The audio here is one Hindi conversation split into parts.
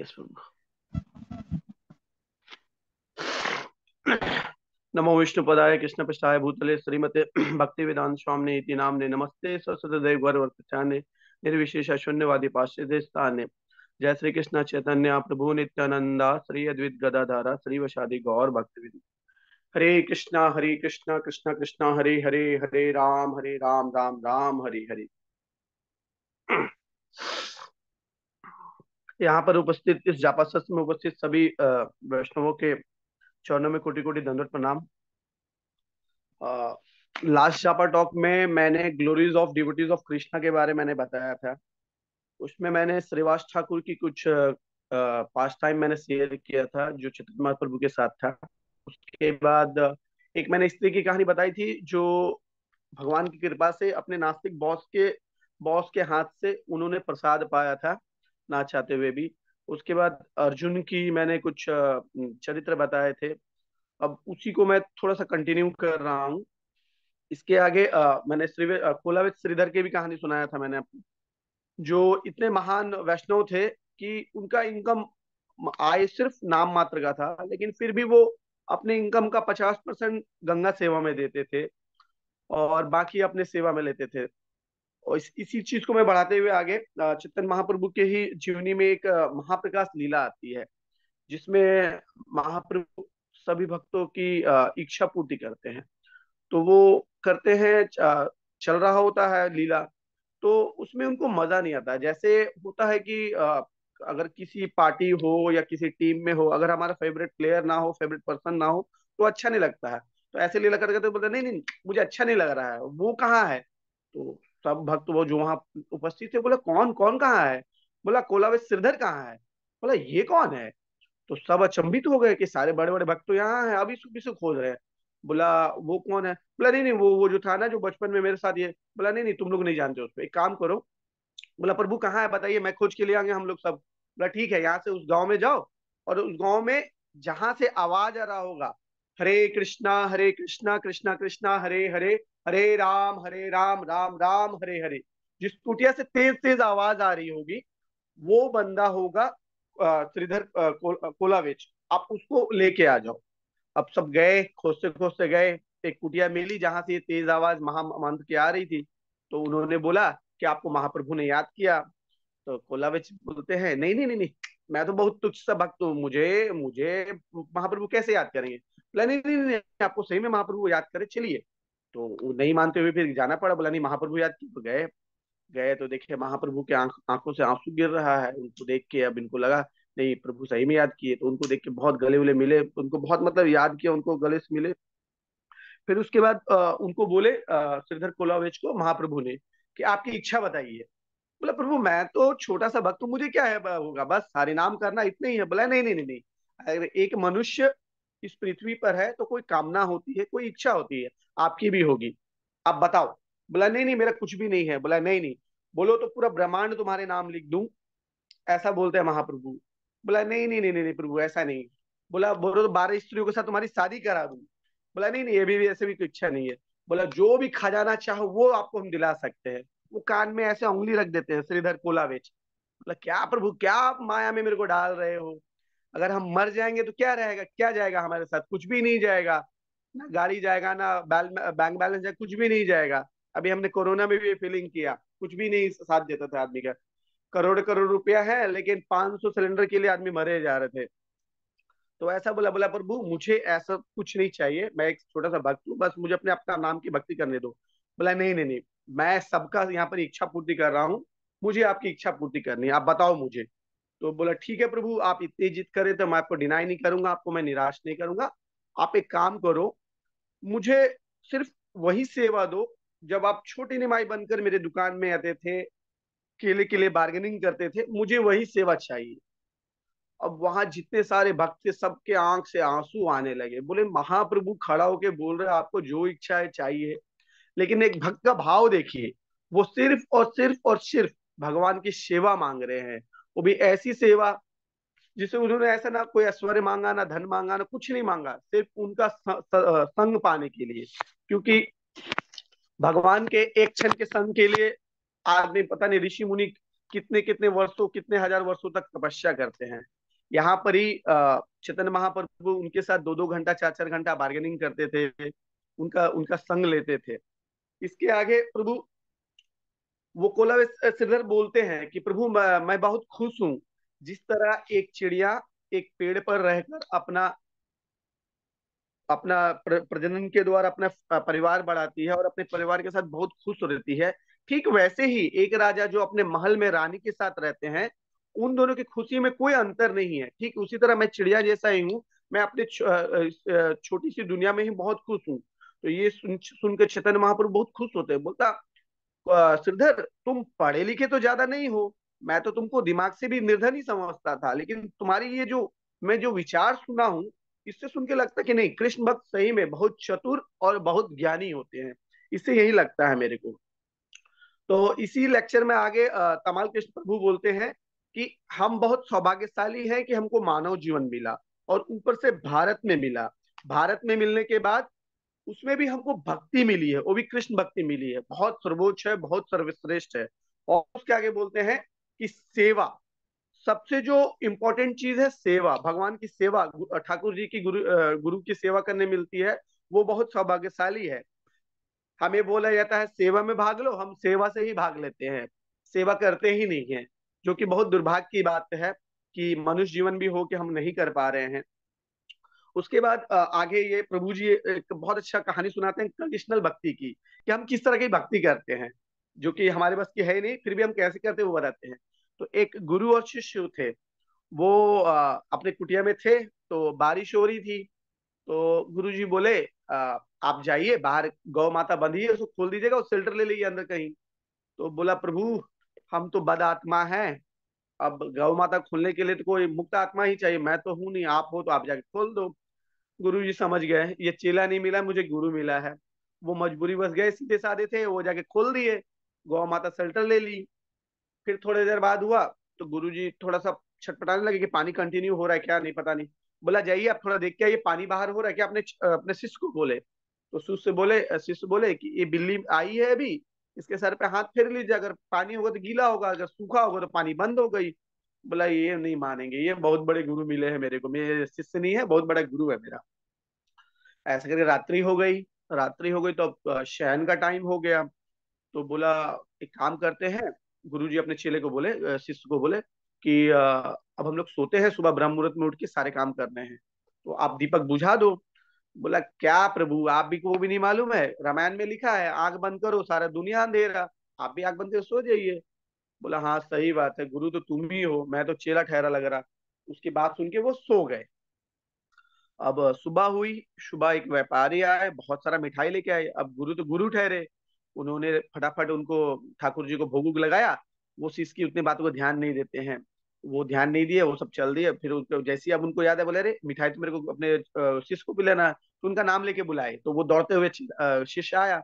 Yes, Prabhu. नमो विष्णु पदाय कृष्ण पृष्ठाय भूतले श्रीमते भक्ति वेदांत स्वामी इति ने नमस्ते सरस्वत देव गौर गौरवर्तचाने निर्विशेष शून्यवादी पाश्चिद स्थाने जय श्री कृष्ण चैतन्य प्रभु नित्यानंद श्री अद्वित गदाधारा श्री वशादी गौर भक्ति विधि हरे कृष्णा हरे कृष्णा कृष्ण कृष्णा हरे हरे हरे राम हरे राम राम राम हरे हरे यहाँ पर उपस्थित इस जापा सत्र में उपस्थित सभी वैष्णवों के चरणों में कोटि कोटि दंडवत प्रणाम लास्ट जापा टॉक में मैंने glories of devotees of Krishna के बारे में मैंने बताया था उसमें मैंने श्रीवास ठाकुर की कुछ पास्ट टाइम मैंने शेयर किया था जो चित्र प्रभु के साथ था उसके बाद एक मैंने स्त्री की कहानी बताई थी जो भगवान की कृपा से अपने नास्तिक बॉस के बॉस के हाथ से उन्होंने प्रसाद पाया था ना चाहते हुए भी उसके बाद अर्जुन की मैंने कुछ चरित्र बताए थे अब उसी को मैं थोड़ा सा कंटिन्यू कर रहा हूँ इसके आगे आ, मैंने श्री कोलावित श्रीधर की भी कहानी सुनाया था मैंने जो इतने महान वैष्णव थे कि उनका इनकम आय सिर्फ नाम मात्र का था लेकिन फिर भी वो अपने इनकम का पचास परसेंट गंगा सेवा में देते थे और बाकी अपने सेवा में लेते थे और इस, इसी चीज को मैं बढ़ाते हुए आगे चित्तन महाप्रभु के ही जीवनी में एक महाप्रकाश लीला आती है जिसमें महाप्रभु सभी भक्तों की इच्छा पूर्ति करते हैं तो वो करते हैं चल रहा होता है लीला तो उसमें उनको मजा नहीं आता जैसे होता है कि अगर किसी पार्टी हो या किसी टीम में हो अगर हमारा फेवरेट प्लेयर ना हो फेवरेट पर्सन ना हो तो अच्छा नहीं लगता है तो ऐसे लीला करते करते बोलते नहीं नहीं मुझे अच्छा नहीं लग रहा है वो कहाँ है तो सब भक्त वो जो वहां उपस्थित थे बोले कौन कौन कहाँ है बोला कोलावे श्रीधर कहाँ है बोला ये कौन है तो सब अचंभित हो गए कि सारे बड़े बड़े भक्त तो यहाँ है अभी से खोज रहे हैं बोला वो कौन है बोला नहीं नहीं वो वो जो था ना जो बचपन में मेरे साथ ये बोला नहीं नहीं तुम लोग नहीं जानते उसको एक काम करो बोला प्रभु कहाँ है बताइए मैं खोज के लिए आगे हम लोग सब बोला ठीक है यहाँ से उस गाँव में जाओ और उस गाँव में जहां से आवाज आ रहा होगा हरे कृष्णा हरे कृष्णा कृष्णा कृष्णा हरे हरे हरे राम हरे राम राम राम हरे हरे जिस कुटिया से तेज तेज आवाज आ रही होगी वो बंदा होगा श्रीधर कोलावेच आप उसको लेके आ जाओ अब सब गए खोजते खोजते गए एक कुटिया मिली जहां से ये तेज आवाज महामंत्र की आ रही थी तो उन्होंने बोला कि आपको महाप्रभु ने याद किया तो कोलावेच बोलते हैं नहीं नहीं नहीं नहीं मैं तो बहुत तुच्छ सा भक्त हूँ मुझे मुझे महाप्रभु कैसे याद करेंगे बोला नहीं नहीं नहीं आपको सही में महाप्रभु याद करे चलिए तो वो नहीं मानते हुए फिर जाना पड़ा बोला नहीं महाप्रभु याद तो गए गए तो देखे महाप्रभु के आंख आंखों से आंसू गिर रहा है उनको देख के अब इनको लगा नहीं प्रभु सही में याद किए तो उनको देख के बहुत गले उले मिले उनको बहुत मतलब याद किया उनको गले से मिले फिर उसके बाद आ, उनको बोले श्रीधर कोलावेज को महाप्रभु ने कि आपकी इच्छा बताइए बोला प्रभु मैं तो छोटा सा भक्त मुझे क्या है होगा बस हरिनाम करना इतना ही है बोला नहीं नहीं नहीं नहीं अगर एक मनुष्य इस पृथ्वी पर है तो कोई कामना होती है कोई इच्छा होती है आपकी भी होगी आप बताओ बोला नहीं नहीं मेरा कुछ भी नहीं है बोला नहीं नहीं बोलो तो पूरा ब्रह्मांड तुम्हारे नाम लिख दू ऐसा बोलते हैं महाप्रभु बोला नहीं नहीं नहीं नहीं नहीं प्रभु ऐसा नहीं बोला बोलो तो बारह स्त्रियों के साथ तुम्हारी शादी करा दू बोला नहीं नहीं ये भी ऐसे भी कोई इच्छा नहीं है बोला जो भी खजाना चाहो वो आपको हम दिला सकते हैं वो कान में ऐसे उंगली रख देते हैं श्रीधर कोला बेच बोला क्या प्रभु क्या आप माया में मेरे को डाल रहे हो अगर हम मर जाएंगे तो क्या रहेगा क्या जाएगा हमारे साथ कुछ भी नहीं जाएगा ना गाड़ी जाएगा ना बैल बैंक बैलेंस जाएगा कुछ भी नहीं जाएगा अभी हमने कोरोना में भी फीलिंग किया कुछ भी नहीं साथ देता था आदमी का करोड़ करोड़ रुपया है लेकिन 500 सिलेंडर के लिए आदमी मरे जा रहे थे तो ऐसा बोला बोला प्रभु मुझे ऐसा कुछ नहीं चाहिए मैं एक छोटा सा भक्त हूँ बस मुझे अपने अपना नाम की भक्ति करने दो बोला नहीं नहीं नहीं मैं सबका यहाँ पर इच्छा पूर्ति कर रहा हूँ मुझे आपकी इच्छा पूर्ति करनी है आप बताओ मुझे तो बोला ठीक है प्रभु आप इतनी जिद करे तो मैं आपको डिनाई नहीं करूंगा आपको मैं निराश नहीं करूंगा आप एक काम करो मुझे सिर्फ वही सेवा दो जब आप छोटी निमाई बनकर मेरे दुकान में आते थे केले के लिए बार्गेनिंग करते थे मुझे वही सेवा चाहिए अब वहां जितने सारे भक्त थे सबके आंख से आंसू आने लगे बोले महाप्रभु खड़ा होके बोल रहे आपको जो इच्छा है चाहिए लेकिन एक भक्त का भाव देखिए वो सिर्फ और सिर्फ और सिर्फ भगवान की सेवा मांग रहे हैं वो भी ऐसी सेवा जिसे उन्होंने ऐसा ना कोई ऐश्वर्य मांगा ना धन मांगा ना कुछ नहीं मांगा सिर्फ उनका संग पाने के लिए क्योंकि भगवान के एक क्षण के संग के लिए आदमी पता नहीं ऋषि मुनि कितने कितने वर्षों कितने हजार वर्षों तक तपस्या करते हैं यहाँ पर ही चेतन महाप्रभु उनके साथ दो दो घंटा चार चार घंटा बार्गेनिंग करते थे उनका उनका संग लेते थे इसके आगे प्रभु वो कोला श्रीधर बोलते हैं कि प्रभु मैं बहुत खुश हूँ जिस तरह एक चिड़िया एक पेड़ पर रहकर अपना अपना प्रजनन के द्वारा अपना परिवार बढ़ाती है और अपने परिवार के साथ बहुत खुश रहती है ठीक वैसे ही एक राजा जो अपने महल में रानी के साथ रहते हैं उन दोनों की खुशी में कोई अंतर नहीं है ठीक उसी तरह मैं चिड़िया जैसा ही हूँ मैं अपने छोटी सी दुनिया में ही बहुत खुश हूँ तो ये सुन सुनकर चेतन महाप्रभु बहुत खुश होते हैं बोलता श्रीधर तुम पढ़े लिखे तो ज्यादा नहीं हो मैं तो तुमको दिमाग से भी निर्धन ही समझता था लेकिन तुम्हारी ये जो मैं जो विचार सुना हूँ इससे सुन के लगता कि नहीं कृष्ण भक्त सही में बहुत चतुर और बहुत ज्ञानी होते हैं इससे यही लगता है मेरे को तो इसी लेक्चर में आगे तमाल कृष्ण प्रभु बोलते हैं कि हम बहुत सौभाग्यशाली हैं कि हमको मानव जीवन मिला और ऊपर से भारत में मिला भारत में मिलने के बाद उसमें भी हमको भक्ति मिली है वो भी कृष्ण भक्ति मिली है बहुत सर्वोच्च है बहुत सर्वश्रेष्ठ है और उसके आगे बोलते हैं कि सेवा सबसे जो इम्पोर्टेंट चीज है सेवा भगवान की सेवा ठाकुर जी की गुरु गुरु की सेवा करने मिलती है वो बहुत सौभाग्यशाली है हमें बोला जाता है सेवा में भाग लो हम सेवा से ही भाग लेते हैं सेवा करते ही नहीं है जो कि बहुत दुर्भाग्य की बात है कि मनुष्य जीवन भी हो के हम नहीं कर पा रहे हैं उसके बाद आगे ये प्रभु जी एक बहुत अच्छा कहानी सुनाते हैं कंडीशनल भक्ति की कि हम किस तरह की भक्ति करते हैं जो कि हमारे बस की है नहीं फिर भी हम कैसे करते हैं वो बताते हैं तो एक गुरु और शिष्य थे वो अपने कुटिया में थे तो बारिश हो रही थी तो गुरु जी बोले आप जाइए बाहर गौ माता बंधी है उसको खोल दीजिएगा और सिल्टर ले लीजिए अंदर कहीं तो बोला प्रभु हम तो बद आत्मा हैं अब गौ माता खोलने के लिए तो कोई मुक्त आत्मा ही चाहिए मैं तो हूं नहीं आप हो तो आप जाके खोल दो गुरु जी समझ गए ये चेला नहीं मिला मुझे गुरु मिला है वो मजबूरी बस गए सीधे साधे थे वो जाके खोल दिए गौ माता सेल्टर ले ली फिर थोड़ी देर बाद हुआ तो गुरु जी थोड़ा सा छटपटाने लगे कि पानी कंटिन्यू हो रहा है क्या नहीं पता नहीं बोला जाइए आप थोड़ा देख के आइए पानी बाहर हो रहा है क्या अपने अपने शिष्य को बोले तो शिष्य बोले शिष्य बोले कि ये बिल्ली आई है अभी इसके सर पे हाथ फेर लीजिए अगर पानी होगा तो गीला होगा अगर सूखा होगा तो पानी बंद हो गई बोला ये नहीं मानेंगे ये बहुत बड़े गुरु मिले हैं मेरे को मेरे शिष्य नहीं है बहुत बड़ा गुरु है मेरा ऐसे करके रात्रि हो गई रात्रि हो गई तो अब शहन का टाइम हो गया तो बोला एक काम करते हैं गुरु जी अपने चेले को बोले शिष्य को बोले कि अब हम लोग सोते हैं सुबह ब्रह्म मुहूर्त में उठ के सारे काम करने हैं तो आप दीपक बुझा दो बोला क्या प्रभु आप भी को भी नहीं मालूम है रामायण में लिखा है आग बंद करो सारा दुनिया अंधेरा आप भी आग बंद कर सो जाइए बोला हाँ सही बात है गुरु तो तुम ही हो मैं तो चेला ठहरा लग रहा उसकी बात सुन के वो सो गए अब सुबह हुई सुबह एक व्यापारी आए बहुत सारा मिठाई लेके आए अब गुरु तो गुरु ठहरे उन्होंने फटाफट उनको ठाकुर जी को भोगुक लगाया वो शिष्य की उतनी बातों को ध्यान नहीं देते हैं वो ध्यान नहीं दिए वो सब चल दिए फिर उनको जैसे ही अब उनको याद है बोले अरे मिठाई तो मेरे को अपने शिष्य को भी लेना तो उनका नाम लेके बुलाए तो वो दौड़ते हुए शिष्य आया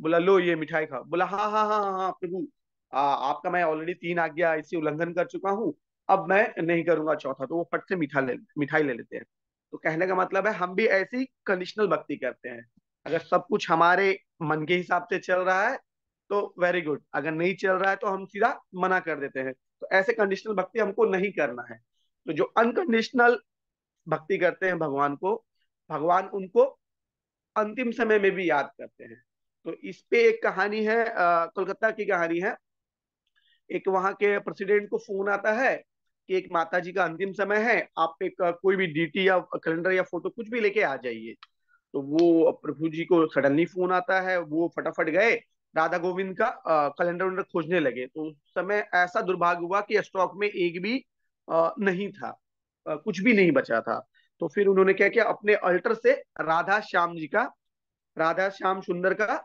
बोला लो ये मिठाई खाओ बोला हाँ हाँ हाँ हाँ, हाँ प्रभु आपका मैं ऑलरेडी तीन आज्ञा इसी उल्लंघन कर चुका हूँ अब मैं नहीं करूंगा चौथा तो वो फट से मिठा ले मिठाई ले लेते हैं तो कहने का मतलब है हम भी ऐसी कंडीशनल भक्ति करते हैं अगर सब कुछ हमारे मन के हिसाब से चल रहा है तो वेरी गुड अगर नहीं चल रहा है तो हम सीधा मना कर देते हैं तो ऐसे कंडीशनल भक्ति हमको नहीं करना है तो जो अनकंडीशनल भक्ति करते हैं भगवान को भगवान उनको अंतिम समय में भी याद करते हैं तो इस पे एक कहानी है कोलकाता की कहानी है एक वहां के प्रेसिडेंट को फोन आता है कि एक माता जी का अंतिम समय है आप एक कोई भी डीटी या कैलेंडर या फोटो कुछ भी लेके आ जाइए तो वो प्रभु जी को सडनली फोन आता है वो फटाफट गए राधा गोविंद का कैलेंडर वलेंडर खोजने लगे तो उस समय ऐसा दुर्भाग्य हुआ कि स्टॉक में एक भी नहीं था कुछ भी नहीं बचा था तो फिर उन्होंने क्या किया अपने अल्टर से राधा श्याम जी का राधा श्याम सुंदर का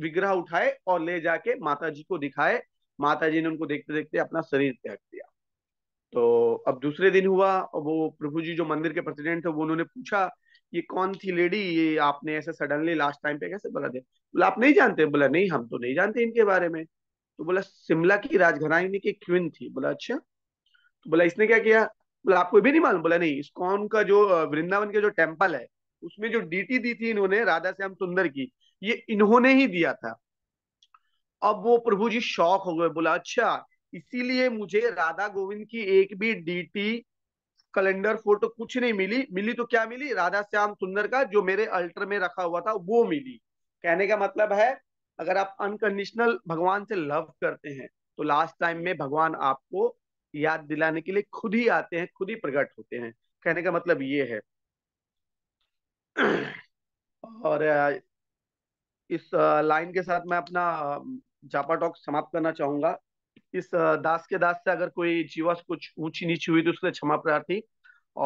विग्रह उठाए और ले जाके माता जी को दिखाए माता जी ने उनको देखते देखते अपना शरीर त्याग दिया तो अब दूसरे दिन हुआ वो प्रभु जी जो मंदिर के प्रेसिडेंट थे वो उन्होंने पूछा ये कौन थी लेडी ये आपने ऐसे सडनली लास्ट टाइम पे कैसे बोला दिया बोला आप नहीं जानते बोला नहीं हम तो नहीं जानते इनके बारे में तो बोला शिमला की राजघरानी की क्वीन थी बोला अच्छा तो बोला इसने क्या किया बोला आपको भी नहीं मालूम बोला नहीं इसकॉन का जो वृंदावन का जो टेम्पल है उसमें जो डीटी दी थी इन्होंने राधा श्याम सुंदर की ये इन्होंने ही दिया था अब वो प्रभु जी शौक हो गए बोला अच्छा इसीलिए मुझे राधा गोविंद की एक भी डीटी कैलेंडर फोटो कुछ नहीं मिली मिली तो क्या मिली राधा श्याम सुंदर का जो मेरे अल्टर में रखा हुआ था वो मिली कहने का मतलब है अगर आप अनकंडीशनल भगवान से लव करते हैं तो लास्ट टाइम में भगवान आपको याद दिलाने के लिए खुद ही आते हैं खुद ही प्रकट होते हैं कहने का मतलब ये है और इस लाइन के साथ मैं अपना जापा टॉक समाप्त करना चाहूंगा इस दास के दास से अगर कोई जीवा कुछ ऊंची नीची हुई तो उसके क्षमा प्रार्थी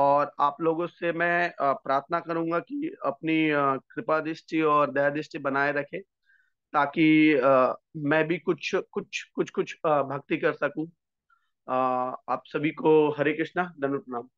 और आप लोगों से मैं प्रार्थना करूंगा कि अपनी कृपा दृष्टि और दया दृष्टि बनाए रखे ताकि मैं भी कुछ कुछ कुछ कुछ भक्ति कर सकूं आप सभी को हरे कृष्णा धनु प्रणाम